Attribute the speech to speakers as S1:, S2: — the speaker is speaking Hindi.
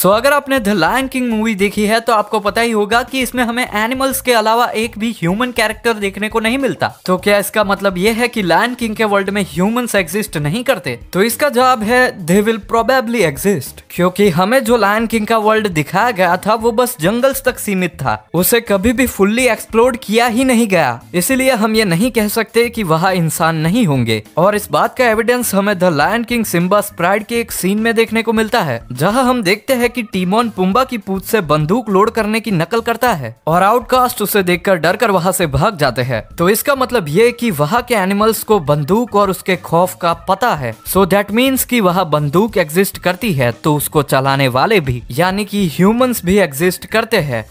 S1: सो so, अगर आपने द लायन किंग मूवी देखी है तो आपको पता ही होगा कि इसमें हमें एनिमल्स के अलावा एक भी ह्यूमन कैरेक्टर देखने को नहीं मिलता तो क्या इसका मतलब ये है कि लायन किंग के वर्ल्ड में ह्यूमंस एग्जिस्ट नहीं करते तो इसका जवाब है दे विल प्रोबेबली एग्जिस्ट क्योंकि हमें जो लायन किंग का वर्ल्ड दिखाया गया था वो बस जंगल्स तक सीमित था उसे कभी भी फुल्ली एक्सप्लोर किया ही नहीं गया इसीलिए हम ये नहीं कह सकते की वहाँ इंसान नहीं होंगे और इस बात का एविडेंस हमें the Lion King Simba's Pride के एक सीन में देखने को मिलता है जहाँ हम देखते हैं है कि टीमोन पुम्बा की पूछ से बंदूक लोड करने की नकल करता है और आउटकास्ट उसे देखकर डर कर वहाँ से भाग जाते हैं तो इसका मतलब ये कि वहाँ के एनिमल्स को बंदूक और उसके खौफ का पता है सो दैट मीन्स कि वहाँ बंदूक एग्जिस्ट करती है तो उसको चलाने वाले भी यानी कि ह्यूमंस भी एग्जिस्ट करते हैं